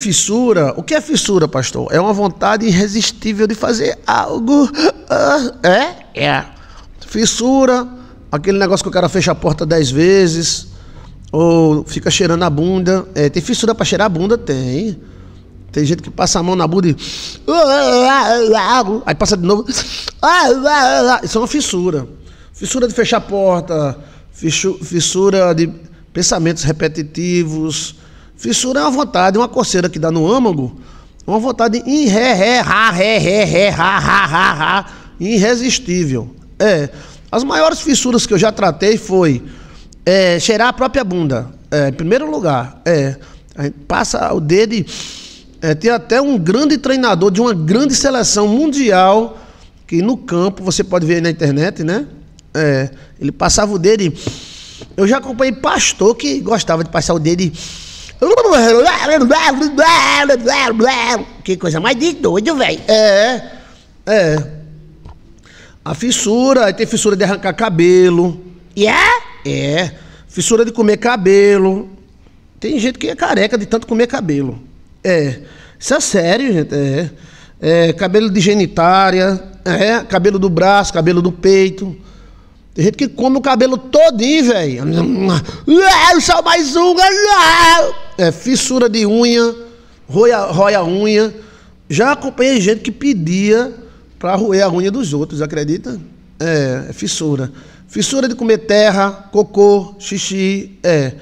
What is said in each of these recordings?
Fissura, o que é fissura, pastor? É uma vontade irresistível de fazer algo. Ah, é? É. Fissura, aquele negócio que o cara fecha a porta dez vezes, ou fica cheirando a bunda. É, tem fissura para cheirar a bunda? Tem. Tem gente que passa a mão na bunda e. Aí passa de novo. Isso é uma fissura. Fissura de fechar a porta, fissura de pensamentos repetitivos Fissura é uma vontade, uma coceira que dá no âmago, uma vontade irresistível. É. As maiores fissuras que eu já tratei foi é, cheirar a própria bunda. É, em primeiro lugar, é, a gente passa o dedo e é, tem até um grande treinador de uma grande seleção mundial que no campo, você pode ver aí na internet, né? É, ele passava o dedo e... Eu já acompanhei pastor que gostava de passar o dedo e... Que coisa mais de doido, velho. É, é. A fissura, aí tem fissura de arrancar cabelo. E yeah? é? É. Fissura de comer cabelo. Tem gente que é careca de tanto comer cabelo. É. Isso é sério, gente. É. é. Cabelo de genitária. É. Cabelo do braço, cabelo do peito. Tem gente que come o cabelo todinho, velho. É, só mais um. É, é, fissura de unha, roia, roia unha. Já acompanhei gente que pedia para roer a unha dos outros, acredita? É, é fissura. Fissura de comer terra, cocô, xixi, é.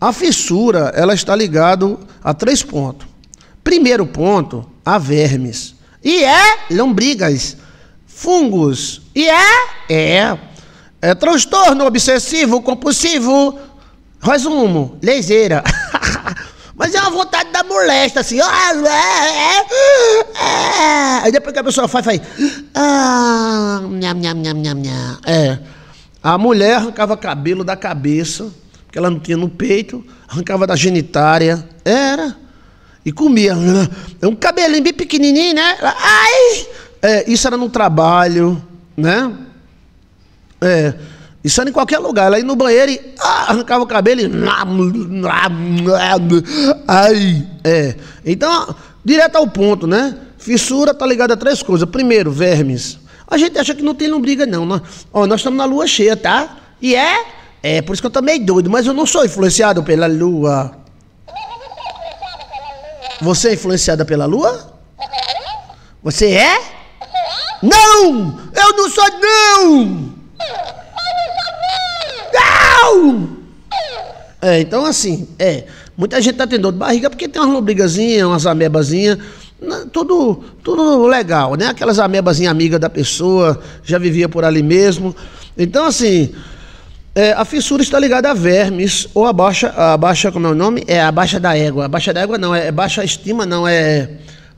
A fissura, ela está ligada a três pontos. Primeiro ponto, a vermes. E é lombrigas, fungos. E é, é, é transtorno obsessivo compulsivo. Resumo, leiseira Mas é uma vontade da molesta, assim. É, é, é, Aí depois que a pessoa faz, faz. Ah, nham, nham, nham, nham, nham. É. A mulher arrancava cabelo da cabeça, que ela não tinha no peito, arrancava da genitária. Era. E comia. É um cabelinho bem pequenininho, né? Ai! É, isso era no trabalho, né? É. Isso era em qualquer lugar. Ela ia no banheiro e ah, arrancava o cabelo e. Ai, é. Então, direto ao ponto, né? Fissura está ligada a três coisas. Primeiro, vermes. A gente acha que não tem lombriga, não. ó, nós estamos na lua cheia, tá? E é? É, por isso que eu tô meio doido, mas eu não sou influenciado pela lua. Você é influenciada pela lua? Você é? Não! Eu não sou, não! Au! É, então assim, é. Muita gente tá tendo dor de barriga porque tem umas lombrigazinhas, umas amebazinhas, né, tudo, tudo legal, né? Aquelas amebazinhas amigas da pessoa, já vivia por ali mesmo. Então assim, é, a fissura está ligada a vermes ou a baixa, a baixa, como é o nome? É a baixa da égua. A baixa da égua não, é, baixa estima, não, é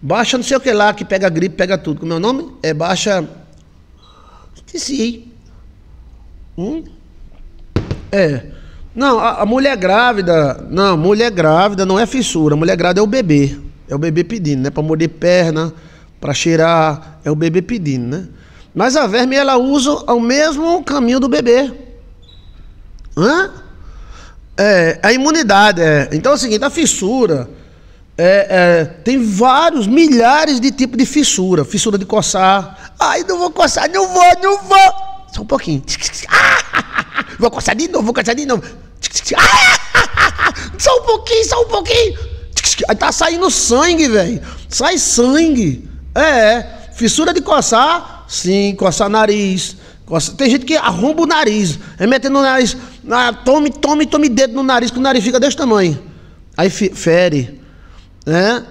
baixa não sei o que lá, que pega gripe, pega tudo. Como é o nome? É baixa. Esqueci. Hum? É. Não, a, a, mulher grávida. Não, mulher grávida não é fissura. Mulher grávida é o bebê. É o bebê pedindo, né? Pra morder perna, pra cheirar. É o bebê pedindo, né? Mas a verme, ela usa o mesmo caminho do bebê. Hã? É, a imunidade. É. Então é o seguinte: a fissura. É, é, tem vários, milhares de tipos de fissura. Fissura de coçar. Ai, não vou coçar, não vou, não vou. Só um pouquinho. Ah! vou coçar de novo, vou coçar de novo. Ah, só um pouquinho, só um pouquinho. Aí tá saindo sangue, velho. Sai sangue. É, fissura de coçar, sim, coçar nariz. Tem gente que arromba o nariz, é metendo o nariz, ah, tome, tome, tome dedo no nariz, que o nariz fica desse tamanho. Aí fere, né?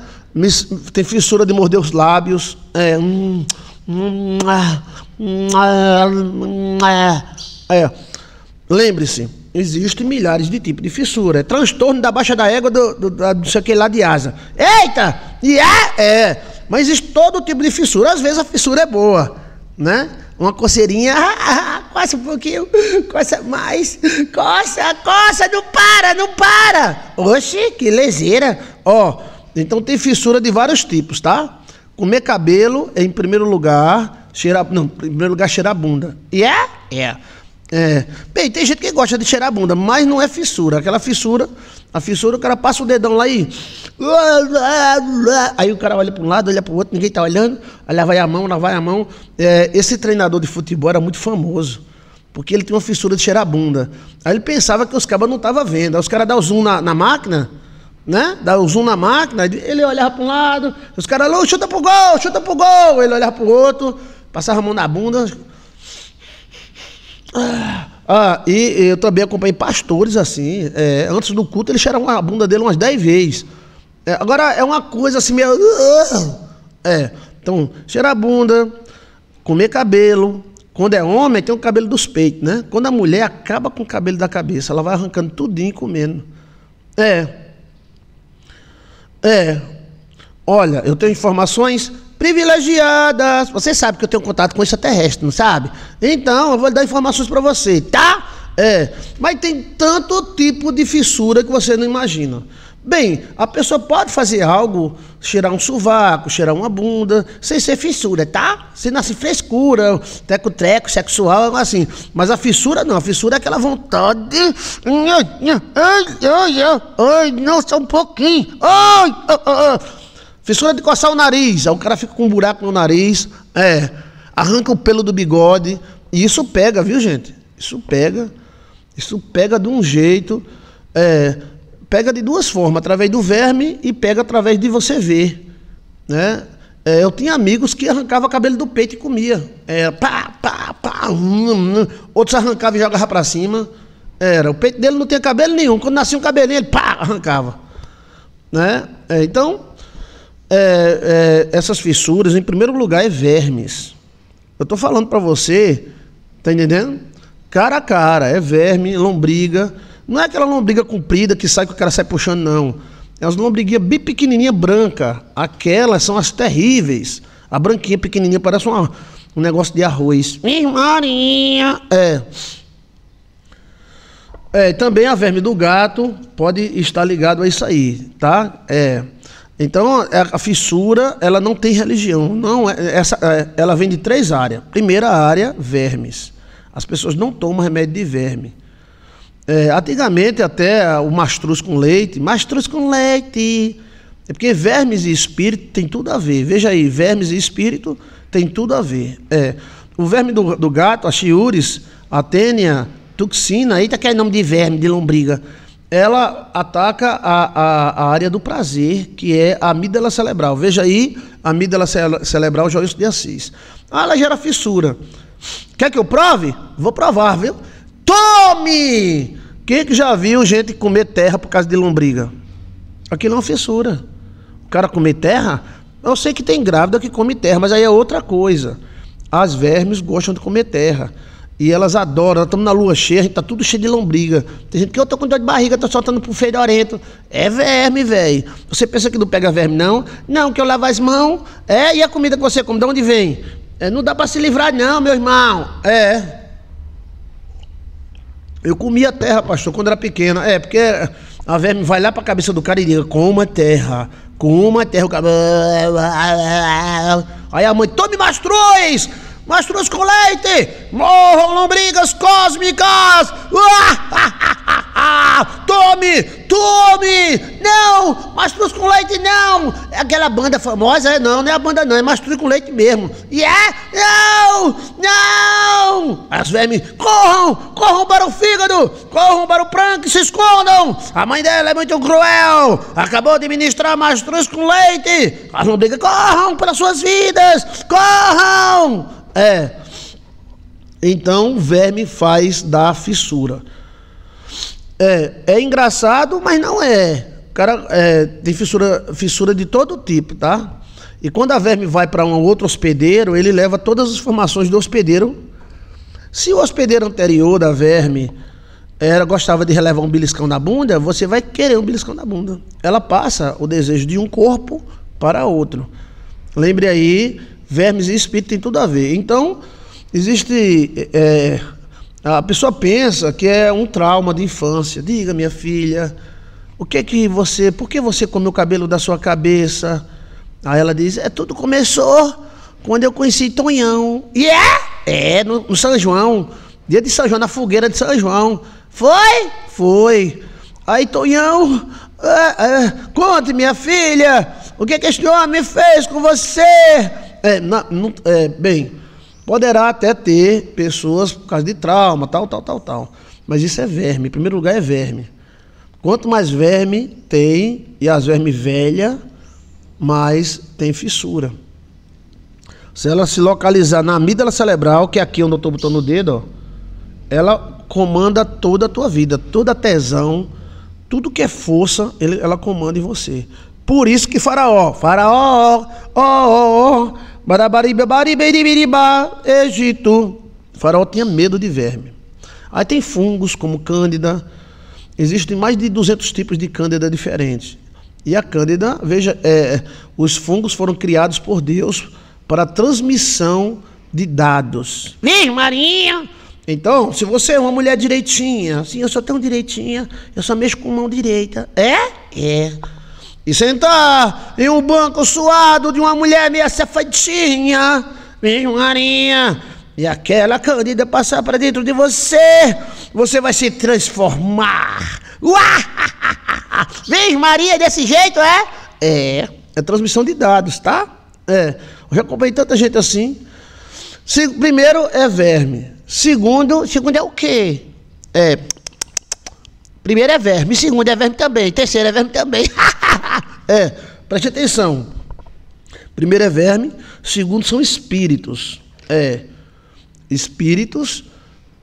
Tem fissura de morder os lábios, é, hum, hum, ah, hum, ah, é. Lembre-se, existem milhares de tipos de fissura. É transtorno da baixa da égua do, do, do, do sei que lá de asa. Eita! E é, é! Mas existe todo tipo de fissura. Às vezes a fissura é boa, né? Uma coceirinha, ah, ah, ah, coça um pouquinho, coça mais, coça, coça, não para, não para! Oxe, que leseira! Ó, então tem fissura de vários tipos, tá? Comer cabelo é em primeiro lugar, cheirar, não, em primeiro lugar cheirar bunda. E é? É. É. Bem, tem gente que gosta de cheirar a bunda, mas não é fissura. Aquela fissura, a fissura, o cara passa o dedão lá e. Aí o cara olha para um lado, olha para o outro, ninguém está olhando, aí lá vai a mão, lá vai a mão. É, esse treinador de futebol era muito famoso, porque ele tinha uma fissura de cheirar a bunda. Aí ele pensava que os cabas não estavam vendo. Aí os caras dão zoom na, na máquina, né? Dá o zoom na máquina, ele olhava para um lado, os caras, chuta pro gol, chuta pro gol. Ele olhava pro outro, passava a mão na bunda. Ah, ah, e eu também acompanhei pastores assim. É, antes do culto, ele cheirava a bunda dele umas 10 vezes. É, agora, é uma coisa assim meio. Ah, é, então, cheirar a bunda, comer cabelo. Quando é homem, tem o cabelo dos peitos, né? Quando a mulher acaba com o cabelo da cabeça, ela vai arrancando tudinho e comendo. É. É. Olha, eu tenho informações privilegiadas. Você sabe que eu tenho contato com extraterrestre, não sabe? Então, eu vou dar informações para você, tá? É. Mas tem tanto tipo de fissura que você não imagina. Bem, a pessoa pode fazer algo, cheirar um sovaco, cheirar uma bunda, sem ser fissura, tá? Se nasce frescura, teco-treco, sexual, assim. Mas a fissura não, a fissura é aquela vontade. Ai, ai, ai, ai, não, só um pouquinho. Ai, ai, ai. Fissura de coçar o nariz. Aí o cara fica com um buraco no nariz, é, arranca o pelo do bigode. E isso pega, viu, gente? Isso pega. Isso pega de um jeito. É, pega de duas formas, através do verme e pega através de você ver. Né? É, eu tinha amigos que arrancavam cabelo do peito e comia. Era é, pá, pá, pá. Hum, hum. hum. Outros arrancavam e jogavam para cima. Era, o peito dele não tinha cabelo nenhum. Quando nascia um cabelinho, ele pá, arrancava. Né? É, então, é, é, essas fissuras, em primeiro lugar, é vermes. Eu estou falando para você, tá entendendo? Cara a cara, é verme, lombriga. Não é aquela lombriga comprida que sai que o cara sai puxando, não. É as lombriguinhas bem pequenininha branca. Aquelas são as terríveis. A branquinha pequenininha parece uma, um negócio de arroz. Marinha! É. É, também a verme do gato pode estar ligado a isso aí, tá? É. Então, é, a fissura, ela não tem religião. Não, é, é essa, ela vem de três áreas. Primeira área, vermes. As pessoas não tomam remédio de verme. É, antigamente, até o mastruz com leite, mastruz com leite. É porque vermes e espírito tem tudo a ver. Veja aí, vermes e espírito tem tudo a ver. É, o verme do, do gato, a chiures, a tênia, toxina. eita que é nome de verme, de lombriga ela ataca a, a, a, área do prazer, que é a amígdala cerebral. Veja aí, amígdala cerebral Joyce de Assis. Ah, ela gera fissura. Quer que eu prove? Vou provar, viu? Tome! Quem que já viu gente comer terra por causa de lombriga? Aquilo é uma fissura. O cara comer terra, eu sei que tem grávida que come terra, mas aí é outra coisa. As vermes gostam de comer terra. E elas adoram, nós estamos na lua cheia, a gente tá tudo cheio de lombriga. Tem gente que eu tô com dor de barriga, tô soltando pro feirorento. É verme, velho. Você pensa que não pega verme, não? Não, que eu lavo as mãos. É, e a comida que você come, de onde vem? É, não dá para se livrar, não, meu irmão. É. Eu comia terra, pastor, quando era pequena. É, porque a verme vai lá para a cabeça do cara e diga, coma terra, coma terra. Aí a mãe, tome mais mas com leite, morram lombrigas cósmicas! tome, tome! Não, mastruz com leite não! É aquela banda famosa, é não, não é a banda não, é mastruz com leite mesmo. E yeah? é? Não! Não! As vermes, corram, corram para o fígado, corram para o pranque, se escondam! A mãe dela é muito cruel, acabou de ministrar mastruz com leite! As lombrigas, corram para suas vidas, corram! É. Então o verme faz da fissura. É, é engraçado, mas não é. O cara é, tem fissura, fissura de todo tipo, tá? E quando a verme vai para um outro hospedeiro, ele leva todas as informações do hospedeiro. Se o hospedeiro anterior da verme era, gostava de relevar um beliscão na bunda, você vai querer um beliscão na bunda. Ela passa o desejo de um corpo para outro. Lembre aí vermes e espírito tem tudo a ver. Então, existe. É, a pessoa pensa que é um trauma de infância. Diga, minha filha, o que é que você. Por que você comeu o cabelo da sua cabeça? Aí ela diz: é tudo começou quando eu conheci Tonhão. E yeah! é? É, no, no São João. Dia de São João, na fogueira de São João. Foi? Foi. Aí Tonhão, é, é, conte minha filha, o que, é que este homem fez com você? é, na, não, é, bem, poderá até ter pessoas por causa de trauma, tal, tal, tal, tal. Mas isso é verme. Em primeiro lugar, é verme. Quanto mais verme tem, e as vermes velha, mais tem fissura. Se ela se localizar na amígdala cerebral, que é aqui onde eu estou botando o dedo, ó, ela comanda toda a tua vida, toda a tesão, tudo que é força, ela comanda em você. Por isso que faraó, faraó, ó, ó, ó, Barabaribiribá, Egito. O faraó tinha medo de verme. Aí tem fungos como cândida. Existem mais de 200 tipos de cândida diferentes. E a cândida, veja, é, os fungos foram criados por Deus para transmissão de dados. Vem, Marinha. Então, se você é uma mulher direitinha, assim, eu só tenho direitinha, eu só mexo com mão direita. É? É e sentar em um banco suado de uma mulher meia safadinha, meio marinha. e aquela candida passar para dentro de você, você vai se transformar. Uá! Vem Maria desse jeito, é? É, é transmissão de dados, tá? É, eu já comprei tanta gente assim. Se, primeiro é verme, segundo, segundo é o quê? É, Primeiro é verme, segundo é verme também, terceiro é verme também. é, preste atenção. Primeiro é verme, segundo são espíritos. É, espíritos,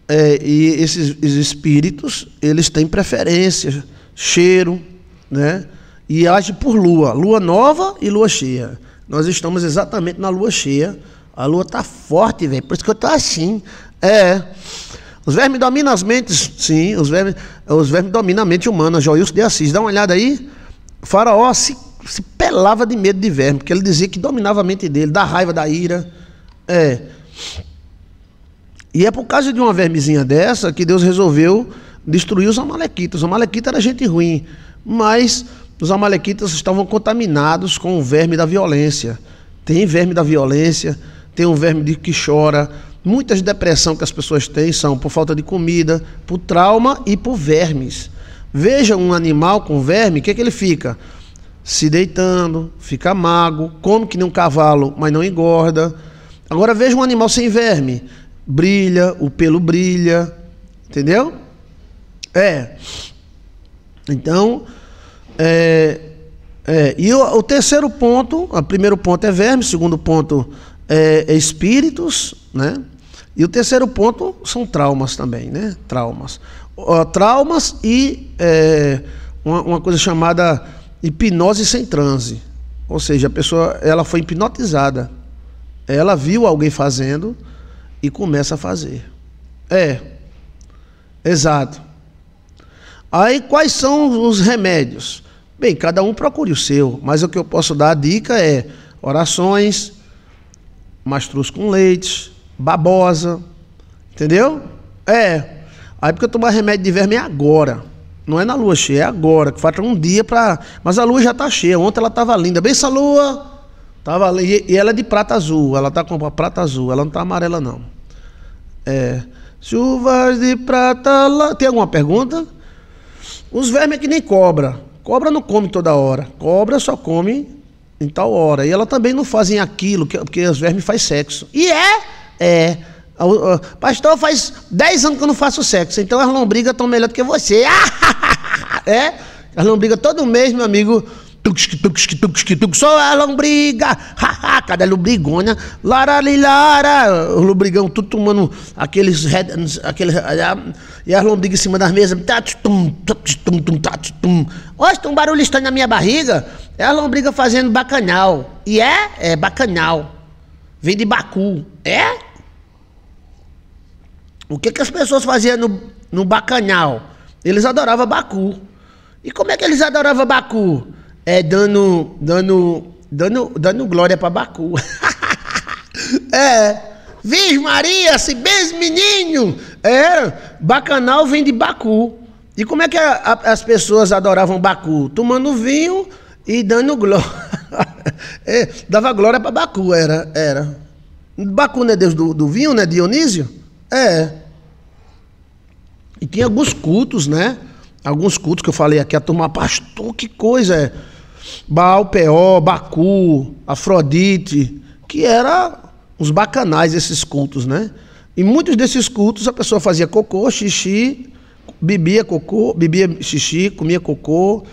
é, e esses espíritos, eles têm preferência, cheiro, né? E age por lua, lua nova e lua cheia. Nós estamos exatamente na lua cheia. A lua tá forte, velho. Por isso que eu tô assim. É. Os vermes dominam as mentes, sim, os vermes, os vermes dominam a mente humana. Joilson de Assis, dá uma olhada aí. O faraó se, se pelava de medo de verme, porque ele dizia que dominava a mente dele, da raiva, da ira. É. E é por causa de uma vermezinha dessa que Deus resolveu destruir os amalequitas. Os amalequitas era gente ruim, mas os amalequitas estavam contaminados com o verme da violência. Tem verme da violência, tem o verme de que chora, Muitas depressão que as pessoas têm são por falta de comida, por trauma e por vermes. Veja um animal com verme, o que, é que ele fica? Se deitando, fica magro, come que nem um cavalo, mas não engorda. Agora veja um animal sem verme. Brilha, o pelo brilha. Entendeu? É. Então, é, é, e o, o, terceiro ponto, o primeiro ponto é verme, o segundo ponto é, é, espíritos, né? E o terceiro ponto são traumas também, né? Traumas. Uh, traumas e é, uma, uma, coisa chamada hipnose sem transe. Ou seja, a pessoa ela foi hipnotizada. Ela viu alguém fazendo e começa a fazer. É. Exato. Aí quais são os remédios? Bem, cada um procure o seu, mas o que eu posso dar a dica é orações, mastruz com leite, babosa, entendeu? É. Aí porque eu tomar remédio de verme é agora. Não é na lua cheia, é agora, que falta um dia para. Mas a lua já tá cheia. Ontem ela tava linda. Bem essa lua! Tava ali, e ela é de prata azul, ela tá com prata azul, ela não tá amarela não. É. Chuvas de prata lá. Tem alguma pergunta? Os vermes é que nem cobra. Cobra não come toda hora. Cobra só come em tal hora. E ela também não fazem aquilo, que, porque as vermes faz sexo. E é? É. pastor, faz 10 anos que eu não faço sexo, então as lombrigas estão melhor do que você. é? As lombrigas todo mês, meu amigo. Só a lombriga, cadê a lombrigona, laralilara, o lombrigão tudo tomando aqueles, aqueles ah, e as lombrigas em cima das mesas. Tá, Hoje tá, tem um barulho estranho na minha barriga. É a lombriga fazendo bacanal. E é? É bacanal. Vem de Baku. É? O que, que as pessoas faziam no, no bacanal? Eles adoravam Baku. E como é que eles adoravam Baku? É dando. dando. dando, dando glória para Baku. é. Virgem Maria, se beijo menino. É, bacanal vem de Baku. E como é que a, a, as pessoas adoravam Baku? Tomando vinho e dando glória. é, dava glória para Baku, era, era. Baku não é deus do, do vinho, né? Dionísio? É. E tinha alguns cultos, né? Alguns cultos que eu falei aqui, a turma, pastor, que coisa é. Baal Peor, Baku, Afrodite, que era os bacanais esses cultos, né? E muitos desses cultos a pessoa fazia cocô, xixi, bebia cocô, bebia xixi, comia cocô,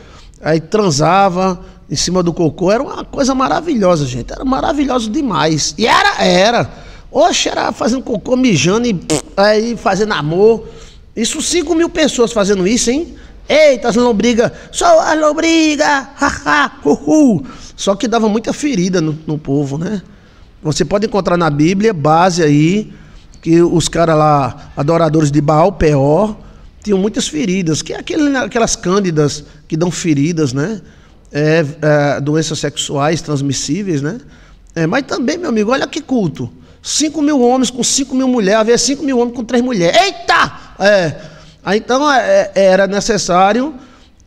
aí transava em cima do cocô. Era uma coisa maravilhosa, gente. Era maravilhoso demais. E era, era. Oxe, era fazendo cocô, mijando e aí fazendo amor. Isso 5 mil pessoas fazendo isso, hein? Eita, as lombriga, sou a lombriga, haha, uhul. Só que dava muita ferida no, no povo, né? Você pode encontrar na Bíblia base aí que os caras lá, adoradores de Baal, Peor, tinham muitas feridas, que é aquele, aquelas cândidas que dão feridas, né? É, é, doenças sexuais transmissíveis, né? É, mas também, meu amigo, olha que culto. 5 mil homens com 5 mil mulheres, havia 5 mil homens com 3 mulheres. Eita! É. Aí, ah, então é, é, era necessário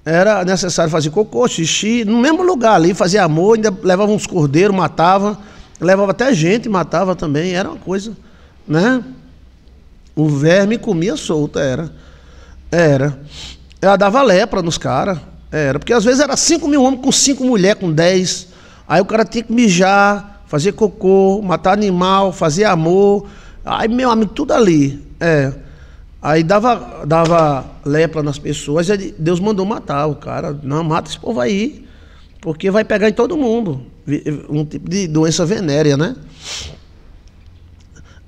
era necessário fazer cocô, xixi, no mesmo lugar ali, fazer amor, ainda levava uns cordeiros, matava. Levava até gente, matava também, era uma coisa, né? O verme comia solta, era. Era. Ela dava lepra nos caras. Era. Porque às vezes era 5 mil homens com 5 mulheres, com 10. Aí o cara tinha que mijar, fazer cocô, matar animal, fazer amor. Aí, meu amigo, tudo ali. É. Aí dava, dava lepra nas pessoas, e Deus mandou matar o cara. Não, mata esse povo aí. Porque vai pegar em todo mundo. Um tipo de doença venérea, né?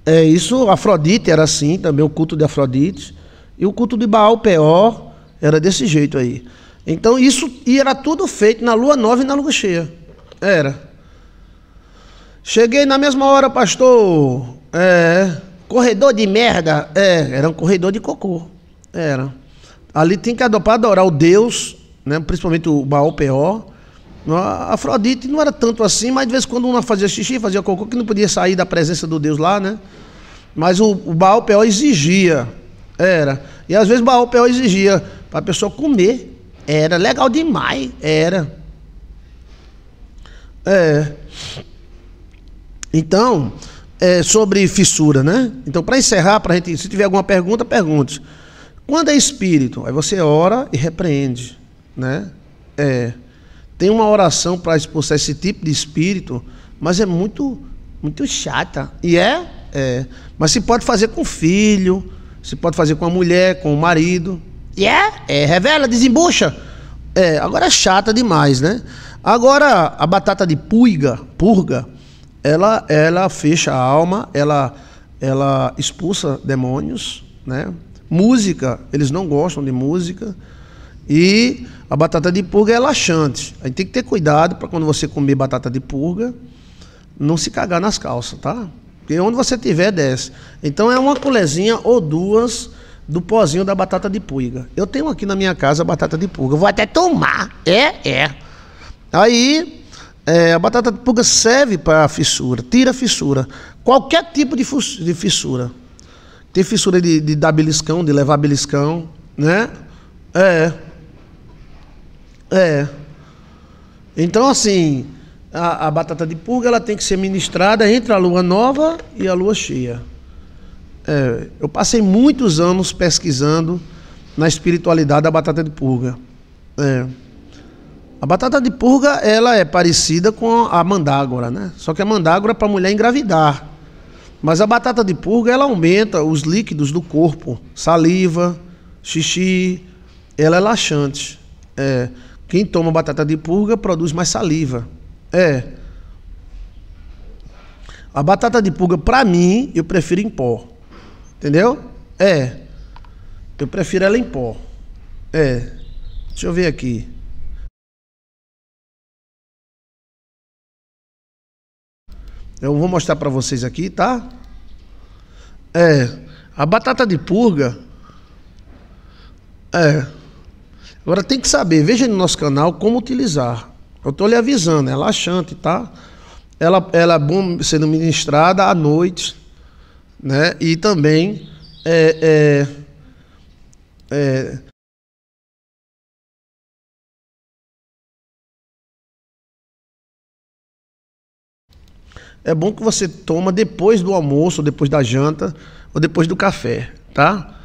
É isso, Afrodite era assim, também o culto de Afrodite. E o culto de Baal, Peor, era desse jeito aí. Então isso e era tudo feito na lua nova e na lua cheia. Era. Cheguei na mesma hora, pastor. É. Corredor de merda. É, era um corredor de cocô. Era. Ali tem que adorar, adorar o Deus, né, principalmente o Baal Peor, a Afrodite não era tanto assim, mas de vez em quando uma fazia xixi, fazia cocô, que não podia sair da presença do deus lá, né? Mas o, o Baal Peor exigia. Era. E às vezes o Baal Peor exigia para a pessoa comer. Era legal demais. Era. É. Então, é sobre fissura, né? Então, para encerrar, pra gente, se tiver alguma pergunta, pergunte. Quando é espírito? Aí você ora e repreende, né? É. Tem uma oração para expulsar esse tipo de espírito, mas é muito, muito chata. E é, é. Mas se pode fazer com o filho, se pode fazer com a mulher, com o marido. E é, é revela, desembucha. É, agora é chata demais, né? Agora, a batata de puiga, purga, ela, ela fecha a alma, ela, ela expulsa demônios, né? Música, eles não gostam de música. E a batata de purga é laxante. A gente tem que ter cuidado para quando você comer batata de purga, não se cagar nas calças, tá? Porque onde você tiver, desce. Então é uma colherzinha ou duas do pozinho da batata de purga. Eu tenho aqui na minha casa batata de purga. Eu vou até tomar. É, é. Aí é, a batata de purga serve para fissura, tira fissura. Qualquer tipo de, de fissura. Tem fissura de, de dar beliscão, de levar beliscão, né? É. É. Então, assim, a, a, batata de purga ela tem que ser ministrada entre a lua nova e a lua cheia. É, eu passei muitos anos pesquisando na espiritualidade da batata de purga. É. A batata de purga ela é parecida com a mandágora, né? Só que a mandágora é para a mulher engravidar. Mas a batata de purga ela aumenta os líquidos do corpo, saliva, xixi, ela é laxante. É. Quem toma batata de purga produz mais saliva. É. A batata de purga, para mim, eu prefiro em pó. Entendeu? É. Eu prefiro ela em pó. É. Deixa eu ver aqui. Eu vou mostrar para vocês aqui, tá? É. A batata de purga. É. Agora tem que saber, veja no nosso canal como utilizar. Eu estou lhe avisando, é laxante, tá? Ela, ela é bom sendo ministrada à noite, né? E também é, é, é é bom que você toma depois do almoço, depois da janta ou depois do café, tá?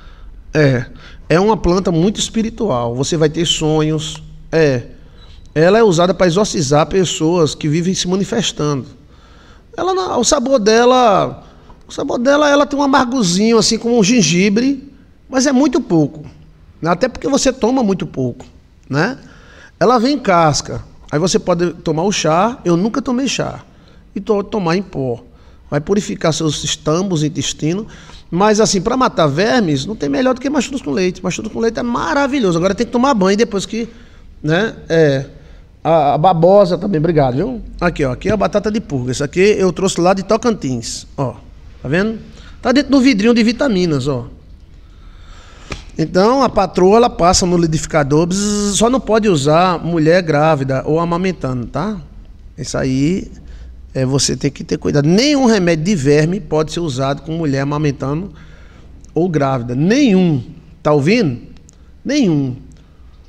É. É uma planta muito espiritual. Você vai ter sonhos. É. Ela é usada para exorcizar pessoas que vivem se manifestando. Ela, o sabor dela, o sabor dela, ela tem um amargozinho assim como um gengibre, mas é muito pouco. Até porque você toma muito pouco, né? Ela vem em casca. Aí você pode tomar o chá. Eu nunca tomei chá. E to tomar em pó vai purificar seus estambos, intestino. Mas assim, para matar vermes, não tem melhor do que machudos com leite. Machudos com leite é maravilhoso. Agora tem que tomar banho depois que, né? É. A, a babosa também, obrigado, viu? Aqui, ó, aqui é a batata de purga. Isso aqui eu trouxe lá de Tocantins, ó. Tá vendo? Tá dentro do vidrinho de vitaminas, ó. Então a patroa ela passa no liquidificador, só não pode usar mulher grávida ou amamentando, tá? Isso aí é, você tem que ter cuidado. Nenhum remédio de verme pode ser usado com mulher amamentando ou grávida. Nenhum. Tá ouvindo? Nenhum.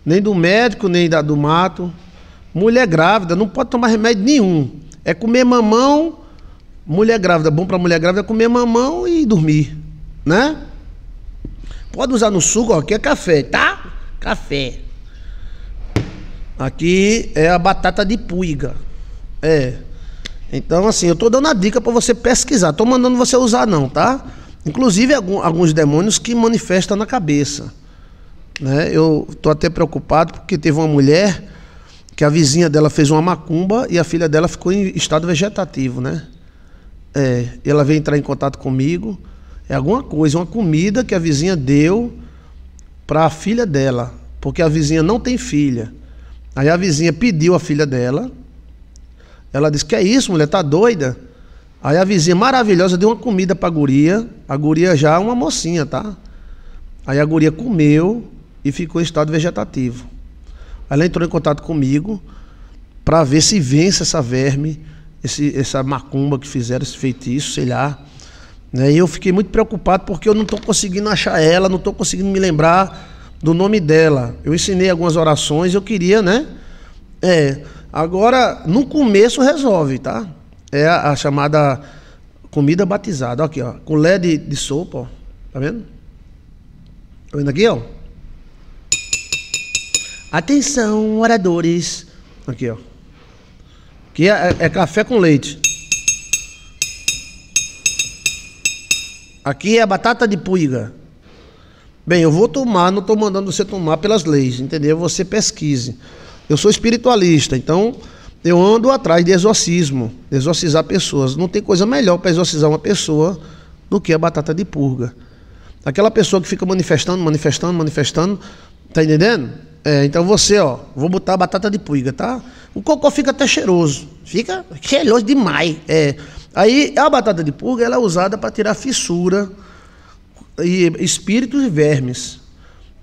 Nem do médico, nem da, do mato. Mulher grávida não pode tomar remédio nenhum. É comer mamão, mulher grávida. Bom para mulher grávida é comer mamão e dormir, né? Pode usar no suco, aqui é café, tá? Café. Aqui é a batata de puiga. É. Então, assim, eu estou dando a dica para você pesquisar. Estou mandando você usar, não, tá? Inclusive alguns demônios que manifestam na cabeça. Né? Eu estou até preocupado porque teve uma mulher que a vizinha dela fez uma macumba e a filha dela ficou em estado vegetativo, né? É, ela veio entrar em contato comigo. É alguma coisa, uma comida que a vizinha deu para a filha dela, porque a vizinha não tem filha. Aí a vizinha pediu a filha dela ela disse: Que é isso, mulher? Tá doida? Aí a vizinha maravilhosa deu uma comida pra guria. A guria já é uma mocinha, tá? Aí a guria comeu e ficou em estado vegetativo. Ela entrou em contato comigo para ver se vence essa verme, esse, essa macumba que fizeram, esse feitiço, sei lá. Né? E eu fiquei muito preocupado porque eu não estou conseguindo achar ela, não estou conseguindo me lembrar do nome dela. Eu ensinei algumas orações, eu queria, né? É, Agora, no começo resolve, tá? É a, a chamada comida batizada. aqui, ó. Colher de, de sopa, ó. Tá vendo? Tá vendo aqui, ó? Atenção, oradores. Aqui, ó. Que é, é, é café com leite. Aqui é batata de puiga. Bem, eu vou tomar, não estou mandando você tomar pelas leis, entendeu? Você pesquise. Eu sou espiritualista, então eu ando atrás de exorcismo, de exorcizar pessoas. Não tem coisa melhor para exorcizar uma pessoa do que a batata de purga. Aquela pessoa que fica manifestando, manifestando, manifestando, tá entendendo? É, então você, ó, vou botar a batata de purga, tá? O cocô fica até cheiroso, fica cheiroso demais. É. Aí a batata de purga ela é usada para tirar fissura e espíritos e vermes.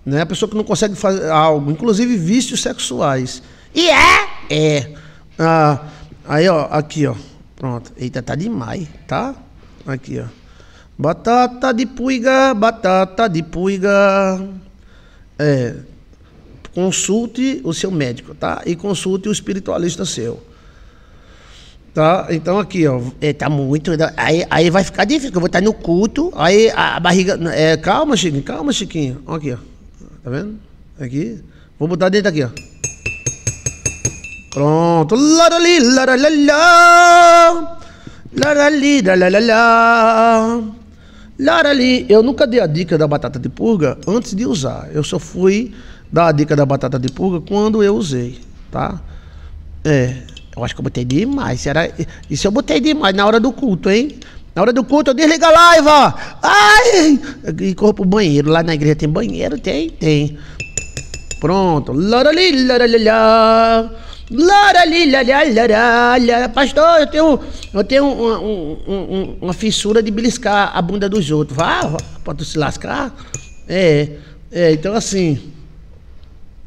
Né? A pessoa que não consegue fazer algo, inclusive vícios sexuais. E é? É. Ah, aí, ó, aqui, ó. Pronto. Eita, tá demais, tá? Aqui, ó. Batata de puiga, batata de puiga. É. Consulte o seu médico, tá? E consulte o espiritualista seu. Tá? Então aqui, ó. É, tá muito. Aí, aí vai ficar difícil, eu vou estar no culto. Aí a, a barriga. É, calma, Chiquinho, calma, Chiquinho. Aqui, ó. Tá vendo? Aqui. Vou botar dentro aqui, ó. Pronto. Larali, laralalá. Larali, laralalá. Larali. Eu nunca dei a dica da batata de purga antes de usar. Eu só fui dar a dica da batata de purga quando eu usei, tá? É. Eu acho que eu botei demais. Será... Isso eu botei demais na hora do culto, hein? Na hora do culto, eu desliga a live, ó. Ai! E corro pro banheiro. Lá na igreja tem banheiro? Tem, tem. Pronto. Lorali, laralilá. Lorali, laralilá. Pastor, eu tenho, eu tenho uma, uma, uma fissura de beliscar a bunda dos outros. Vá, vá pra tu se lascar. É, é, então assim.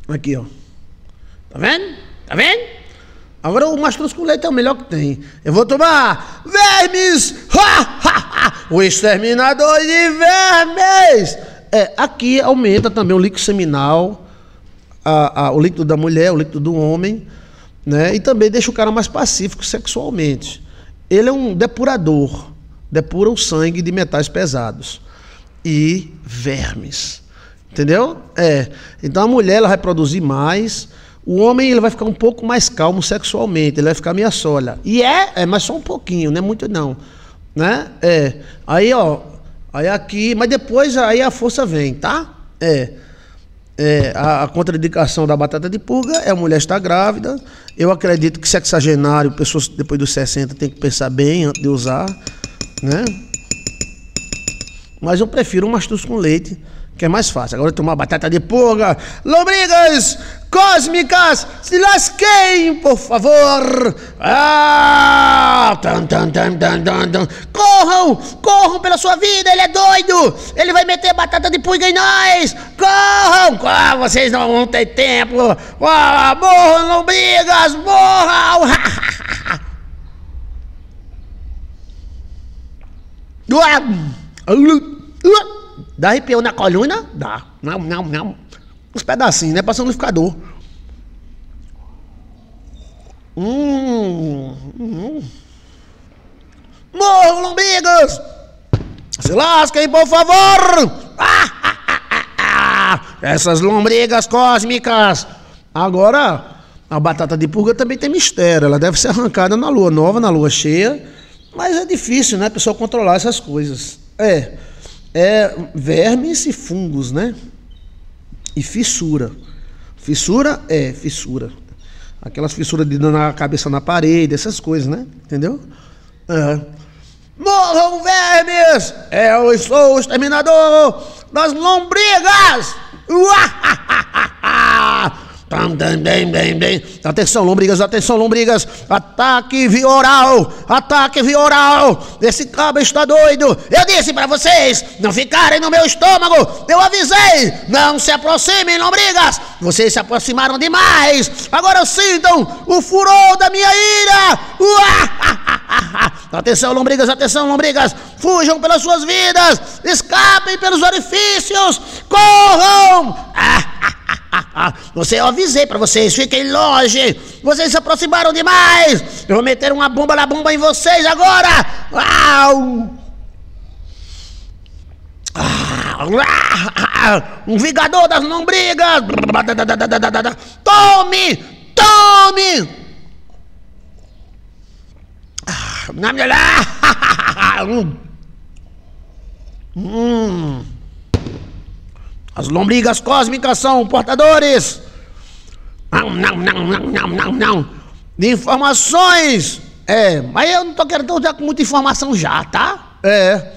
Aqui, ó. Tá vendo? Tá vendo? Agora o mastruz com leite é o melhor que tem. Eu vou tomar vermes! Ha, ha, ha. O exterminador de vermes! É, aqui aumenta também o líquido seminal, a, a, o líquido da mulher, o líquido do homem, né? e também deixa o cara mais pacífico sexualmente. Ele é um depurador, depura o sangue de metais pesados e vermes. Entendeu? É. Então a mulher ela vai produzir mais, o homem ele vai ficar um pouco mais calmo sexualmente, ele vai ficar meia sola. E é, é, mas só um pouquinho, não é muito não. Né? É. Aí, ó, aí aqui, mas depois aí a força vem, tá? É. É, a, a contraindicação da batata de purga é a mulher estar grávida. Eu acredito que sexagenário, pessoas depois dos 60 tem que pensar bem antes de usar, né? Mas eu prefiro um mastruz com leite que é mais fácil. Agora tomar batata de purga. Lombrigas cósmicas, se lasquem, por favor. Ah! Tum, tum, tum, corram, corram pela sua vida, ele é doido. Ele vai meter batata de purga em nós. Corram, ah, vocês não vão ter tempo. Ah, morram, lombrigas, morram. Ah! Dá arrepião na coluna? Dá. Não, não, não. Uns pedacinhos, né? Passando no liquidificador. Hum, hum. Morro, lombrigas! Se lasquem, por favor! Ah ah, ah, ah, ah, Essas lombrigas cósmicas! Agora, a batata de purga também tem mistério. Ela deve ser arrancada na lua nova, na lua cheia. Mas é difícil, né? A pessoa controlar essas coisas. É é vermes e fungos, né? E fissura. Fissura é fissura. Aquelas fissuras de dando a cabeça na parede, essas coisas, né? Entendeu? É. Morram vermes! É, eu sou o exterminador das lombrigas! Uá, ha, ha, ha, Bem, bem, bem, Atenção, lombrigas, atenção, lombrigas. Ataque via oral, ataque via oral. Esse cabo está doido. Eu disse para vocês não ficarem no meu estômago. Eu avisei, não se aproximem, lombrigas. Vocês se aproximaram demais. Agora sintam o furor da minha ira. Uá! Atenção, lombrigas, atenção, lombrigas. Fujam pelas suas vidas, escapem pelos orifícios, corram. Ah, ah, ah. Ah, você, eu avisei para vocês, fiquem longe. Vocês se aproximaram demais. Eu vou meter uma bomba na bomba em vocês agora. Au! Ah, um vingador das lombrigas. Tome! Tome! Ah, hum. As lombrigas cósmicas são portadores. Não, não, não, não, não, não, não. De informações. É, mas eu não tô querendo dar muita informação já, tá? É.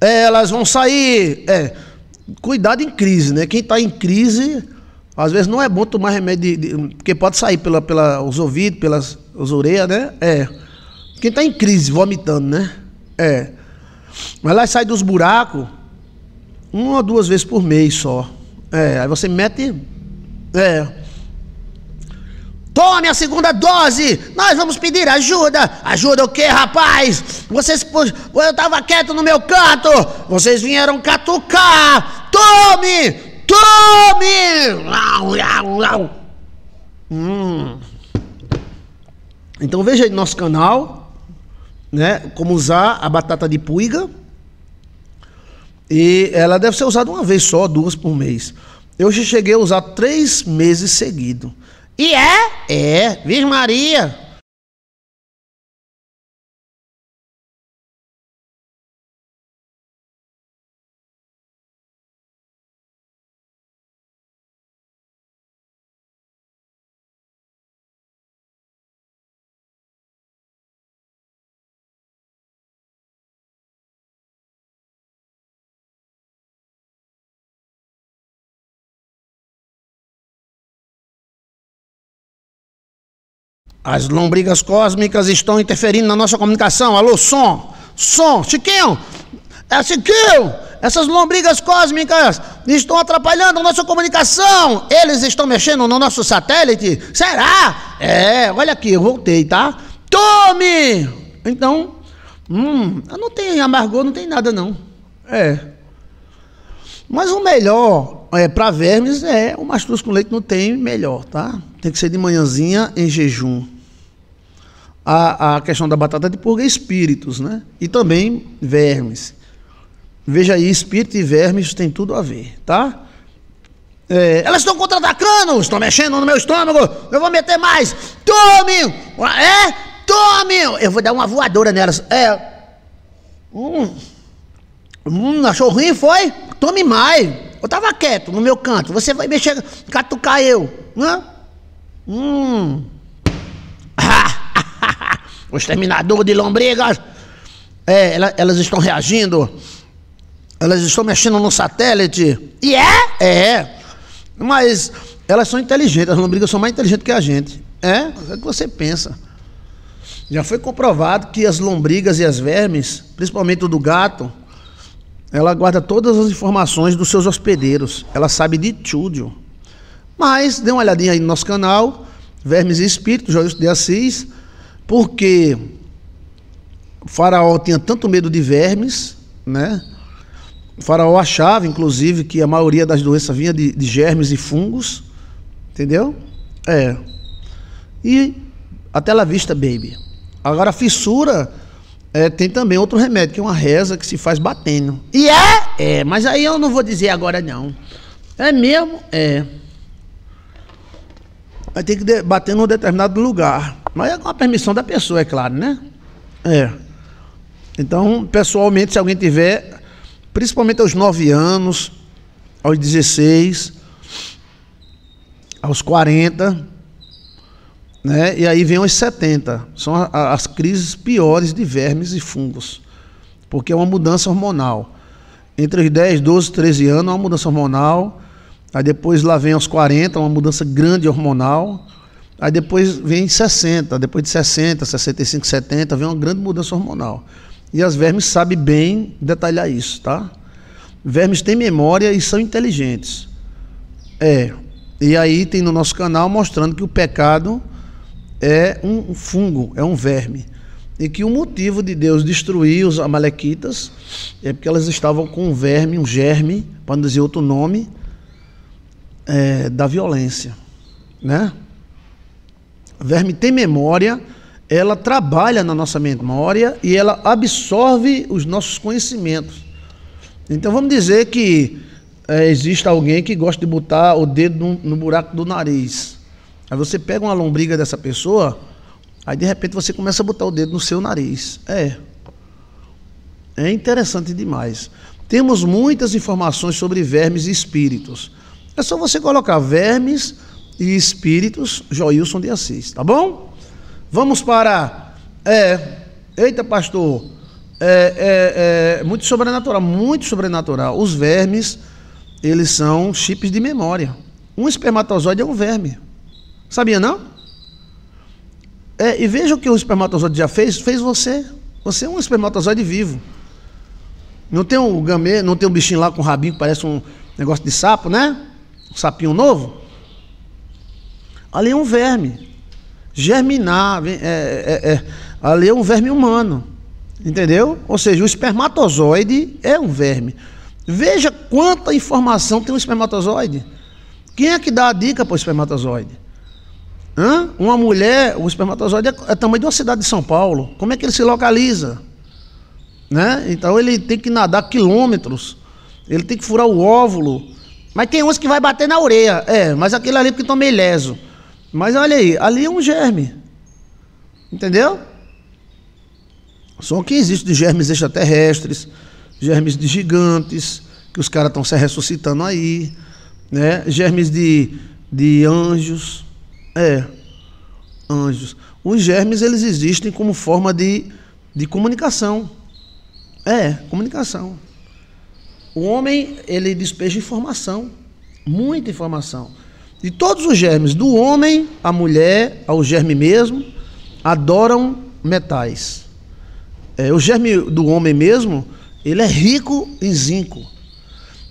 é elas vão sair. É. Cuidado em crise, né? Quem está em crise, às vezes não é bom tomar remédio, de, de, porque pode sair pela, pela, os ouvidos, pelas orelhas, né? É. Quem está em crise, vomitando, né? É. Mas lá saem dos buracos, uma ou duas vezes por mês só. É, aí você mete. É. Tome a segunda dose! Nós vamos pedir ajuda! Ajuda o quê, rapaz? Vocês. Eu estava quieto no meu canto! Vocês vieram catucar! Tome! Tome! Hum. Então veja aí no nosso canal, né? Como usar a batata de puiga e ela deve ser usada uma vez só, duas por mês. Eu já cheguei a usar três meses seguido. E é? É. vir Maria. As lombrigas cósmicas estão interferindo na nossa comunicação. Alô, som! Som! Chiquinho! É Chiquinho! Essas lombrigas cósmicas estão atrapalhando a nossa comunicação! Eles estão mexendo no nosso satélite? Será? É, olha aqui, eu voltei, tá? Tome! Então, hum, não tem amargor, não tem nada não. É. Mas o melhor é, para vermes é o mastruz com leite não tem melhor, tá? Tem que ser de manhãzinha em jejum a, a questão da batata de purga, é espíritos, né? E também vermes. Veja aí, espírito e vermes tem tudo a ver, tá? É, elas estão contra-atacando, estão mexendo no meu estômago, eu vou meter mais. Tome! É? Tome! Eu vou dar uma voadora nelas. É. Hum. Hum, achou ruim? Foi? Tome mais. Eu tava quieto no meu canto. Você vai mexer, catucar eu. Hã? Né? Hum. Ah! o exterminador de lombrigas, é, ela, elas estão reagindo, elas estão mexendo no satélite. E é? É. Mas elas são inteligentes, as lombrigas são mais inteligentes que a gente. É, é o que você pensa. Já foi comprovado que as lombrigas e as vermes, principalmente o do gato, ela guarda todas as informações dos seus hospedeiros. Ela sabe de tudo. Mas dê uma olhadinha aí no nosso canal, Vermes e Espíritos, Jorge de Assis porque Faraó tinha tanto medo de vermes, né? O faraó achava, inclusive, que a maioria das doenças vinha de, de germes e fungos, entendeu? É. E até la vista, baby. Agora, a fissura é, tem também outro remédio, que é uma reza que se faz batendo. E é? É, mas aí eu não vou dizer agora, não. É mesmo? É. Vai ter que bater num determinado lugar. Mas é com a permissão da pessoa, é claro, né? É. Então, pessoalmente, se alguém tiver, principalmente aos 9 anos, aos 16, aos 40, né? E aí vem aos 70. São as crises piores de vermes e fungos, porque é uma mudança hormonal. Entre os 10, 12, 13 anos, é uma mudança hormonal. Aí depois lá vem aos 40, uma mudança grande hormonal. Aí depois vem 60, depois de 60, 65, 70, vem uma grande mudança hormonal. E as vermes sabem bem detalhar isso, tá? Vermes têm memória e são inteligentes. É. E aí tem no nosso canal mostrando que o pecado é um fungo, é um verme. E que o motivo de Deus destruir os amalequitas é porque elas estavam com um verme, um germe, para não dizer outro nome, é, da violência, né? verme tem memória, ela trabalha na nossa memória e ela absorve os nossos conhecimentos. Então vamos dizer que é, existe alguém que gosta de botar o dedo no, no, buraco do nariz. Aí você pega uma lombriga dessa pessoa, aí de repente você começa a botar o dedo no seu nariz. É. É interessante demais. Temos muitas informações sobre vermes e espíritos. É só você colocar vermes e espíritos, Joilson de Assis, tá bom? Vamos para. É, eita, pastor. É, é, é, muito sobrenatural, muito sobrenatural. Os vermes, eles são chips de memória. Um espermatozoide é um verme. Sabia não? É, e veja o que o espermatozoide já fez, fez você. Você é um espermatozoide vivo. Não tem um gamê, não tem um bichinho lá com um rabinho que parece um negócio de sapo, né? Um sapinho novo. Ali é um verme. Germinar, é, é, é, ali é um verme humano. Entendeu? Ou seja, o espermatozoide é um verme. Veja quanta informação tem o um espermatozoide. Quem é que dá a dica para o espermatozoide? Hã? Uma mulher, o espermatozoide é, é tamanho de uma cidade de São Paulo. Como é que ele se localiza? Né? Então ele tem que nadar quilômetros, ele tem que furar o óvulo. Mas tem uns que vai bater na orelha. É, mas aquele ali é porque toma ileso. É mas olha aí, ali é um germe. Entendeu? Só que existe de germes extraterrestres, germes de gigantes, que os caras estão se ressuscitando aí, né? Germes de, de anjos. É, anjos. Os germes, eles existem como forma de, de comunicação. É, comunicação. O homem, ele despeja informação, muita informação. E todos os germes, do homem à mulher, ao germe mesmo, adoram metais. É, o germe do homem mesmo, ele é rico em zinco.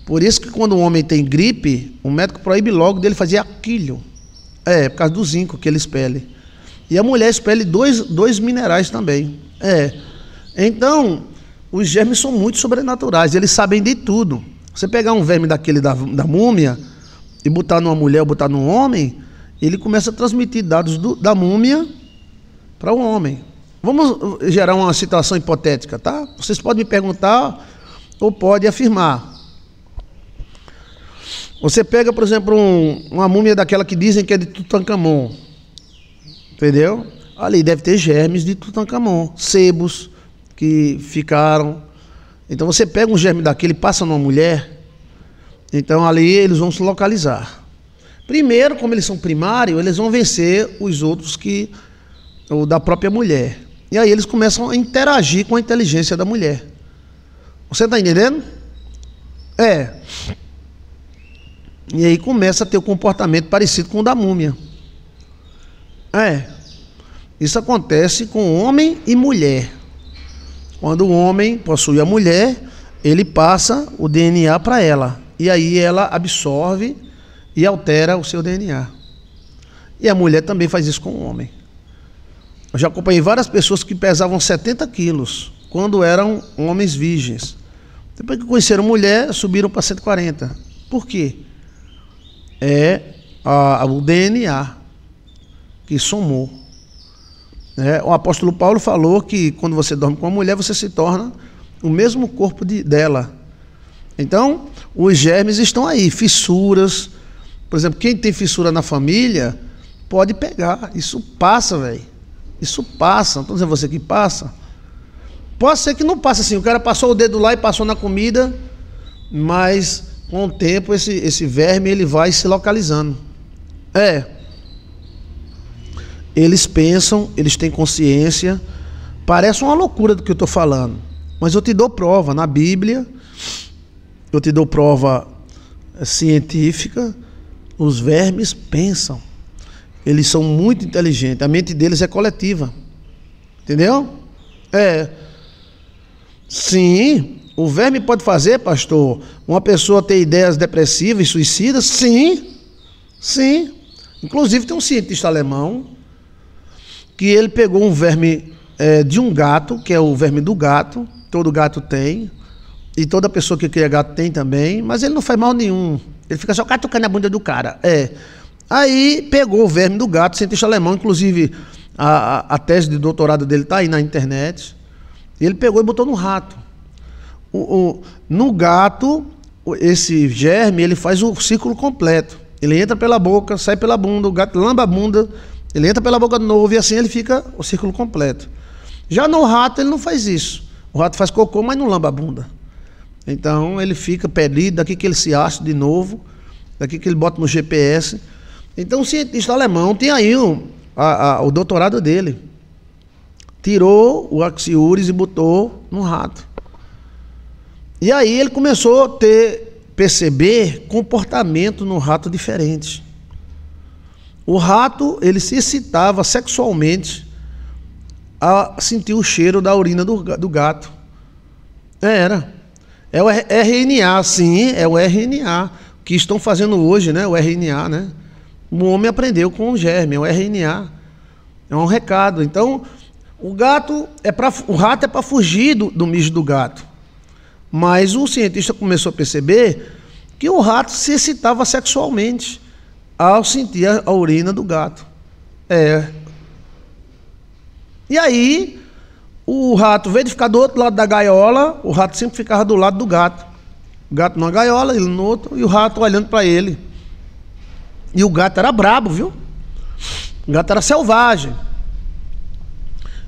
Por isso que quando um homem tem gripe, o um médico proíbe logo dele fazer aquilo. É, por causa do zinco que ele expele. E a mulher expele dois, dois minerais também. É. Então, os germes são muito sobrenaturais, eles sabem de tudo. Você pegar um verme daquele da, da múmia, e botar numa mulher ou botar num homem, ele começa a transmitir dados do, da múmia para o um homem. Vamos eh, gerar uma situação hipotética, tá? Vocês podem me perguntar ou podem afirmar. Você pega, por exemplo, um, uma múmia daquela que dizem que é de Tutankhamon. Entendeu? Ali deve ter germes de Tutankhamon, sebos que ficaram. Então você pega um germe daquele, passa numa mulher, então ali eles vão se localizar. Primeiro, como eles são primários, eles vão vencer os outros que ou da própria mulher. E aí eles começam a interagir com a inteligência da mulher. Você está entendendo? É. E aí começa a ter o um comportamento parecido com o da múmia. É. Isso acontece com homem e mulher. Quando o homem possui a mulher, ele passa o DNA para ela. E aí ela absorve e altera o seu DNA. E a mulher também faz isso com o homem. Eu já acompanhei várias pessoas que pesavam 70 quilos quando eram homens virgens. Depois que conheceram mulher, subiram para 140. Por quê? É a, o DNA que somou. É, o apóstolo Paulo falou que quando você dorme com uma mulher, você se torna o mesmo corpo de, dela. Então, os germes estão aí, fissuras. Por exemplo, quem tem fissura na família pode pegar. Isso passa, velho. Isso passa. Não estou dizendo você que passa. Pode ser que não passe assim. O cara passou o dedo lá e passou na comida, mas com o tempo esse, esse verme ele vai se localizando. É. Eles pensam, eles têm consciência. Parece uma loucura do que eu estou falando. Mas eu te dou prova na Bíblia eu te dou prova eh, científica. Os vermes pensam. Eles são muito inteligentes. A mente deles é coletiva. Entendeu? É. Sim, o verme pode fazer, pastor, uma pessoa ter ideias depressivas e suicidas? Sim. Sim. Inclusive tem um cientista alemão que ele pegou um verme é, de um gato, que é o verme do gato, todo gato tem. E toda pessoa que cria gato tem também, mas ele não faz mal nenhum. Ele fica só catucando a bunda do cara. É. Aí pegou o verme do gato, cientista alemão, inclusive a, a, a tese de doutorado dele está aí na internet. Ele pegou e botou no rato. O, o, no gato, esse germe, ele faz o círculo completo. Ele entra pela boca, sai pela bunda, o gato lamba a bunda, ele entra pela boca de novo e assim ele fica o círculo completo. Já no rato, ele não faz isso. O rato faz cocô, mas não lamba a bunda. Então ele fica perdido, daqui que ele se acha de novo, daqui que ele bota no GPS. Então o cientista alemão tem aí um, a, a, o doutorado dele. Tirou o axiúris e botou no rato. E aí ele começou a ter, perceber comportamento no rato diferente. O rato, ele se excitava sexualmente a sentir o cheiro da urina do, do gato. É, era. É o RNA, sim, é o RNA que estão fazendo hoje, né? O RNA, né? O homem aprendeu com o germe, é o RNA. É um recado. Então, o gato é para o rato é para fugir do, do mijo do gato. Mas o cientista começou a perceber que o rato se excitava sexualmente ao sentir a urina do gato. É. E aí o rato, veio de ficar do outro lado da gaiola, o rato sempre ficava do lado do gato. O gato numa gaiola, ele no outro, e o rato olhando para ele. E o gato era brabo, viu? O gato era selvagem.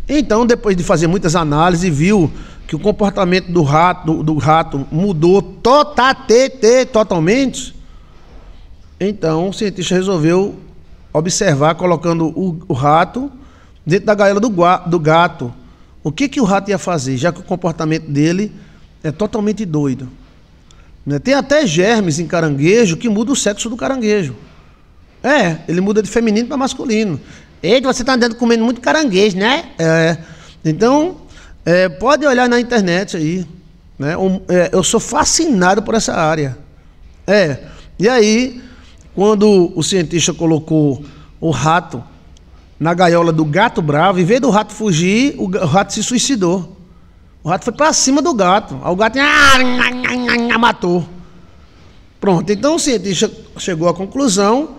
Então, depois de fazer muitas análises, viu que o comportamento do rato, do, do rato mudou totatete, totalmente. Então, o cientista resolveu observar colocando o, o rato dentro da gaiola do, do gato o que, que o rato ia fazer, já que o comportamento dele é totalmente doido? Né? Tem até germes em caranguejo que mudam o sexo do caranguejo. É, ele muda de feminino para masculino. Eita, você está andando comendo muito caranguejo, né? É. Então, é, pode olhar na internet aí. Né? Um, é, eu sou fascinado por essa área. É. E aí, quando o cientista colocou o rato na gaiola do gato bravo, em vez do rato fugir, o rato se suicidou. O rato foi para cima do gato. Aí o gato matou. Pronto. Então o cientista chegou à conclusão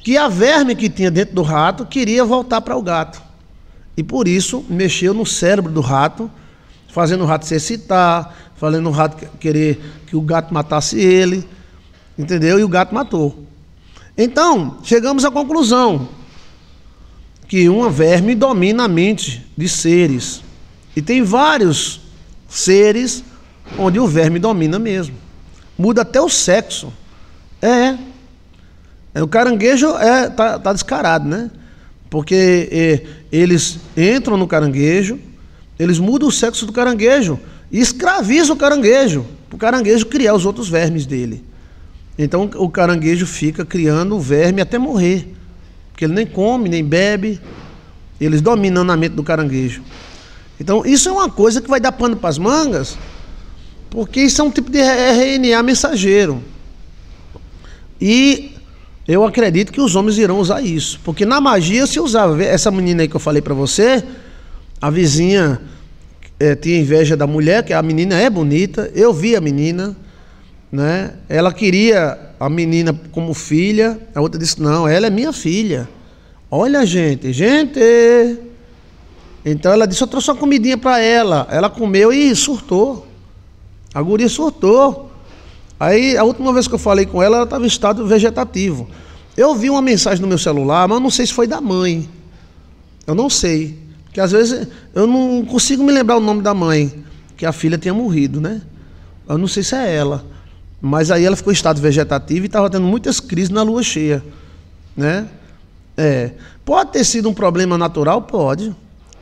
que a verme que tinha dentro do rato queria voltar para o gato. E por isso mexeu no cérebro do rato, fazendo o rato se excitar, fazendo o rato querer que o gato matasse ele. Entendeu? E o gato matou. Então, chegamos à conclusão que uma verme domina a mente de seres. E tem vários seres onde o verme domina mesmo. Muda até o sexo. É. é o caranguejo é, tá, tá descarado, né? Porque é, eles entram no caranguejo, eles mudam o sexo do caranguejo e escravizam o caranguejo, para o caranguejo criar os outros vermes dele. Então o caranguejo fica criando o verme até morrer. Porque ele nem come, nem bebe. Eles dominam a mente do caranguejo. Então, isso é uma coisa que vai dar pano para as mangas, porque isso é um tipo de RNA é mensageiro. E eu acredito que os homens irão usar isso. Porque na magia se usava. Essa menina aí que eu falei para você, a vizinha é, tinha inveja da mulher, que a menina é bonita. Eu vi a menina, né? Ela queria a menina como filha, a outra disse: Não, ela é minha filha. Olha, gente, gente. Então ela disse: Eu trouxe uma comidinha para ela. Ela comeu e surtou. A guria surtou. Aí, a última vez que eu falei com ela, ela estava em estado vegetativo. Eu vi uma mensagem no meu celular, mas não sei se foi da mãe. Eu não sei. Porque às vezes eu não consigo me lembrar o nome da mãe, que a filha tinha morrido, né? Eu não sei se é ela. Mas aí ela ficou em estado vegetativo e estava tendo muitas crises na lua cheia. Né? É. Pode ter sido um problema natural? Pode.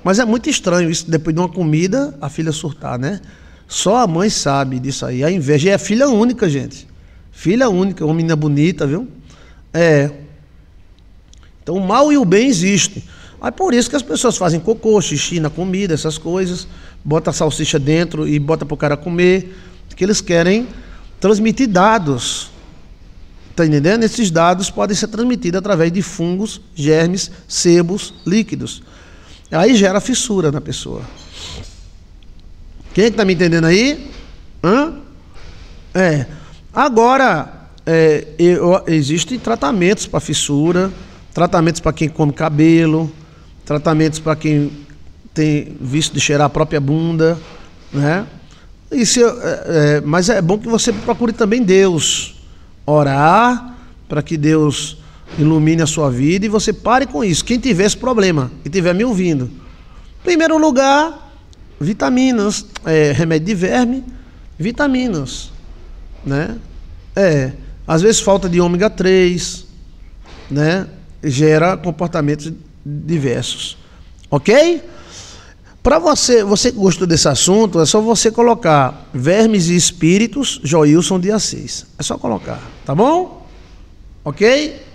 Mas é muito estranho isso, depois de uma comida, a filha surtar, né? Só a mãe sabe disso aí. A inveja é é filha única, gente. Filha única, uma menina bonita, viu? É. Então o mal e o bem existem. É por isso que as pessoas fazem cocô, xixi na comida, essas coisas, bota a salsicha dentro e bota pro cara comer, que eles querem transmitir dados. Está entendendo? Esses dados podem ser transmitidos através de fungos, germes, sebos, líquidos. Aí gera fissura na pessoa. Quem é está me entendendo aí? Hã? É. Agora, é, eu, existem tratamentos para fissura, tratamentos para quem come cabelo, tratamentos para quem tem visto de cheirar a própria bunda, né? Isso é, é, mas é bom que você procure também Deus. Orar para que Deus ilumine a sua vida e você pare com isso. Quem tiver esse problema, que estiver me ouvindo. Primeiro lugar, vitaminas, é, remédio de verme, vitaminas. Né? É, às vezes falta de ômega 3, né? gera comportamentos diversos. Ok? Para você, você que gostou desse assunto, é só você colocar Vermes e Espíritos, Joilson de Assis. É só colocar, tá bom? Ok?